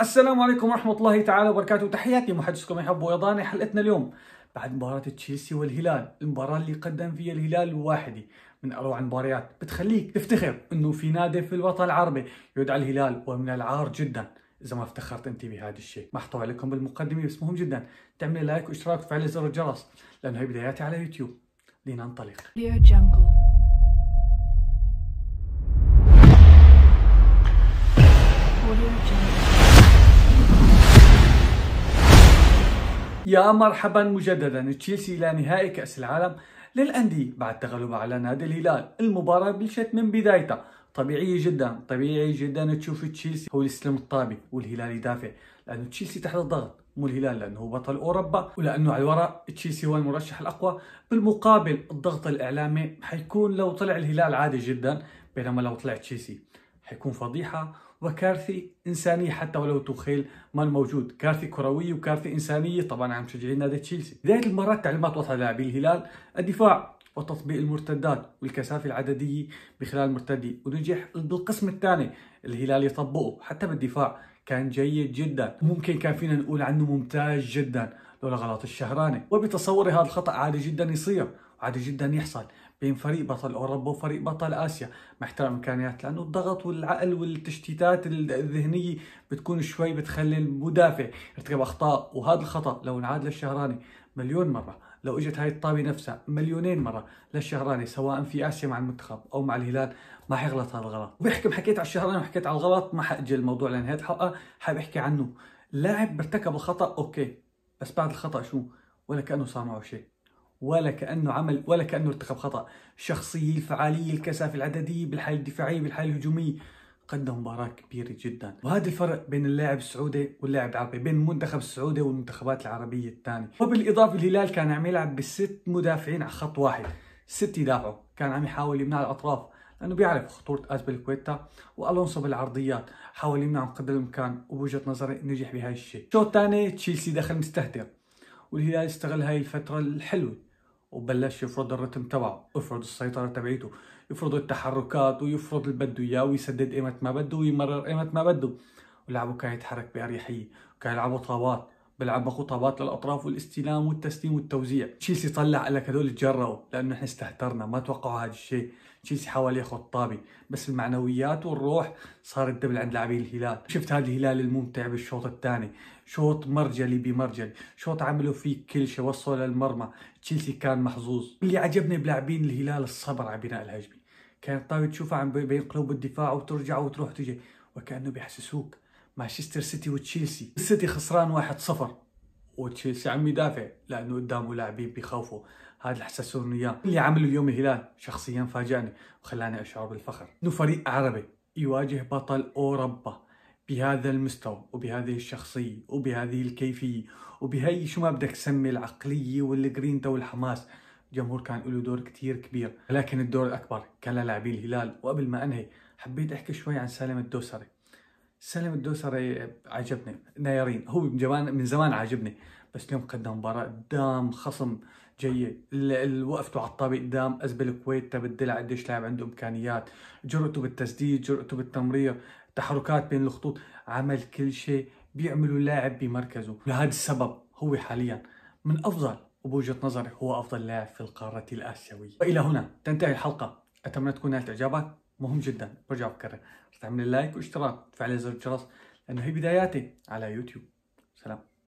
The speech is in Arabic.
السلام عليكم ورحمة الله تعالى وبركاته تحياتي محدثكم يحب ويضاني حلقتنا اليوم بعد مباراة تشيلسي والهلال المباراة اللي قدم فيها الهلال واحدة من أروع المباريات بتخليك تفتخر أنه في نادي في الوطن العربي يدعى الهلال ومن العار جدا إذا ما افتخرت أنت بهذا الشيء محتوى عليكم بالمقدمة بس مهم جدا تعملي لايك واشتراك وفعل زر الجرس لأنه هي بداياتي على يوتيوب لننطلق يا مرحبا مجددا تشيلسي إلى نهائي كأس العالم للأندية بعد تغلب على نادي الهلال المباراة بلشت من بدايتها طبيعية جدا طبيعي جدا تشوف تشيلسي هو اللي يستلم الطابة والهلال يدافع لأنه تشيلسي تحت الضغط مو الهلال لانه هو بطل اوروبا ولانه على الورق تشيلسي هو المرشح الاقوى بالمقابل الضغط الاعلامي حيكون لو طلع الهلال عادي جدا بينما لو طلع تشيلسي حيكون فضيحه وكارثه انسانيه حتى ولو توخيل ما الموجود كارثه كرويه وكارثه انسانيه طبعا عم مشجعين نادي تشيلسي. بدايه المباراه تعليمات وضع لاعبي الهلال، الدفاع وتطبيق المرتدات والكثافه العدديه بخلال المرتدي ونجح بالقسم الثاني الهلال يطبقه حتى بالدفاع كان جيد جدا، ممكن كان فينا نقول عنه ممتاز جدا لولا غلط الشهراني، وبتصوري هذا الخطا عادي جدا يصير، عادي جدا يحصل، بين فريق بطل اوروبا وفريق بطل اسيا مع احترام الامكانيات لانه الضغط والعقل والتشتيتات الذهنيه بتكون شوي بتخلي المدافع يرتكب اخطاء وهذا الخطا لو انعاد للشهراني مليون مره لو اجت هاي الطابه نفسها مليونين مره للشهراني سواء في اسيا مع المنتخب او مع الهلال ما حيغلط هذا الغلط وبحكم حكيت على الشهراني وحكيت على الغلط ما حاجل الموضوع لنهايه الحلقه حابب احكي عنه لاعب ارتكب الخطا اوكي بس بعد الخطا شو ولا كانه صار معه شيء ولا كانه عمل ولا كانه ارتكب خطا، شخصيه الفعاليه، الكثافه العدديه بالحاله الدفاعيه بالحاله الهجوميه، قدم مباراة كبيرة جدا وهذا الفرق بين اللاعب السعودي واللاعب العربي بين المنتخب السعودي والمنتخبات العربية الثانية وبالإضافة الهلال كان عم يلعب بست مدافعين على خط واحد ست يدافعوا كان عم يحاول يمنع الأطراف لأنه بيعرف خطورة أزبل كويتا وألونسو بالعرضيات حاول يمنعهم قدر الإمكان وبوجهة نظري نجح بهاي الشيء شوط ثاني تشيلسي دخل مستهتر والهلال استغل هاي الفترة الحلوة وبلش يفرض الرتم تبعه يفرض السيطرة تبعيته يفرض التحركات ويفرض اللي بده اياه ويسدد ايمت ما بده ويمرر ايمت ما بده ولعبه كان يتحرك بأريحية وكان يلعبوا طابات بلعب بخطابات للاطراف والاستلام والتسليم والتوزيع تشيلسي طلع لك هذول تجرأوا لانه احنا استهترنا ما توقعوا هذا الشيء تشيلسي حاول ياخذ طابي بس المعنويات والروح صار الدبل عند لاعبين الهلال شفت هذا الهلال الممتع بالشوط الثاني شوط مرجلي بمرجل شوط عملوا فيه كل شيء وصلوا للمرمى تشيلسي كان محظوظ اللي عجبني بلاعبين الهلال الصبر على بناء الهجمه كان طابي تشوفها عم بين قلوب الدفاع وترجع وتروح تجي وكانه بيحسسوك مانشستر سيتي وتشيلسي السيتي خسران 1-0 وتشيلسي عم يدافع لانه قدامه لاعبين بيخوفوا هذا اللي حسسوني اياه اللي عمله اليوم الهلال شخصيا فاجأني وخلاني اشعر بالفخر انه فريق عربي يواجه بطل اوروبا بهذا المستوى وبهذه الشخصية وبهذه الكيفية وبهي شو ما بدك تسمي العقلية والجرينتا والحماس الجمهور كان له دور كتير كبير لكن الدور الأكبر كان للاعبي الهلال وقبل ما أنهي حبيت أحكي شوي عن سالم الدوسري سالم الدوسري إيه، عجبني نايرين هو من زمان من زمان عاجبني بس اليوم قدم مباراه قدام خصم جيد وقفته على الطابق قدام ازبل الكويت تبدل قديش لاعب عنده امكانيات جرأته بالتسديد جرأته بالتمرير تحركات بين الخطوط عمل كل شيء بيعمله لاعب بمركزه لهذا السبب هو حاليا من افضل وبوجهه نظري هو افضل لاعب في القاره الاسيويه والى هنا تنتهي الحلقه اتمنى تكون نالت اعجابك مهم جدا برجع بكرر تعمل لايك واشتراك وتفعل زر الجرس لانه هي بداياتي على يوتيوب سلام